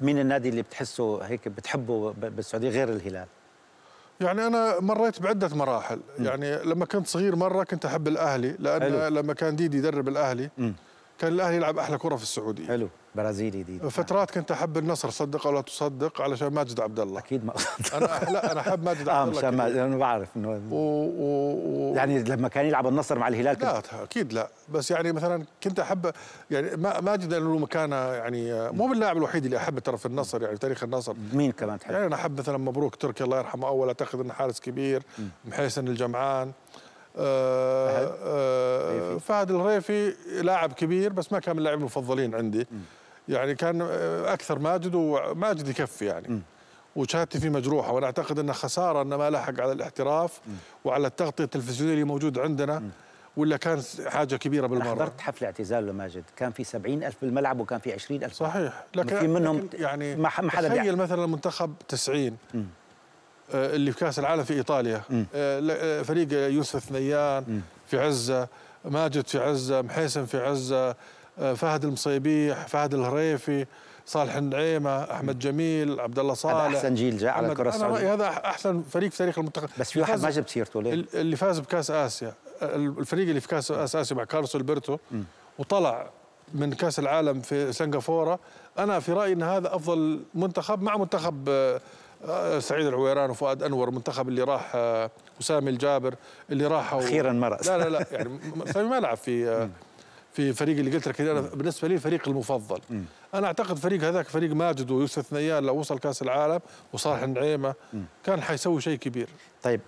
مين النادي اللي بتحسه هيك بتحبه بالسعوديه غير الهلال؟ يعني انا مريت بعده مراحل، م. يعني لما كنت صغير مره كنت احب الاهلي لان حلو. لما كان ديدي يدرب الاهلي م. كان الاهلي يلعب احلى كره في السعوديه حلو برازيلي دي, فترات كنت احب النصر صدق او لا تصدق علشان ماجد عبد الله اكيد ما انا لا انا احب ماجد عبد آه، الله اه مش ماجد انا بعرف انه و... و... يعني لما كان يلعب النصر مع الهلال كنت... لا اكيد لا بس يعني مثلا كنت احب يعني ماجد له مكانه يعني مو باللاعب الوحيد اللي احبه ترى في النصر يعني تاريخ النصر مين كمان تحب؟ يعني انا احب مثلا مبروك تركي الله يرحمه اول اعتقد انه حارس كبير محيسن الجمعان أه أه فهد الغريفي لاعب كبير بس ما كان من اللاعبين المفضلين عندي م. يعني كان اكثر ماجد وماجد يكفي يعني م. وشهادتي فيه مجروحه وانا اعتقد انه خساره انه ما لحق على الاحتراف م. وعلى التغطيه التلفزيونيه اللي موجود عندنا م. ولا كان حاجه كبيره بالمره حضرت حفل اعتزال لماجد كان في سبعين ألف بالملعب وكان في عشرين ألف صحيح لكن في منهم يعني ما حدا تخيل مثلا المنتخب 90 م. آه، اللي في كاس العالم في ايطاليا آه، آه، فريق يوسف ثنيان في عزه ماجد في عزه محيسن في عزه فهد المصيبيح فهد الهريفي صالح النعيمه احمد جميل عبد الله صالح هذا احسن جيل جاء على الكره السعوديه هذا احسن فريق في تاريخ المنتخب بس في واحد ما جبت سيرته ليه؟ اللي فاز بكاس اسيا الفريق اللي في كاس اسيا مع كارلوس البرتو وطلع من كاس العالم في سنغافوره انا في رايي ان هذا افضل منتخب مع منتخب آه، سعيد العويران وفؤاد انور المنتخب اللي راح آه، وسامي الجابر اللي راحوا اخيرا مرأس لا لا لا يعني سامي ما لعب في آه، في فريق اللي قلت لك انا بالنسبه لي فريق المفضل انا اعتقد فريق هذاك فريق ماجد ويوسف ثنيان لو وصل كاس العالم وصالح النعيمه كان حيسوي شيء كبير طيب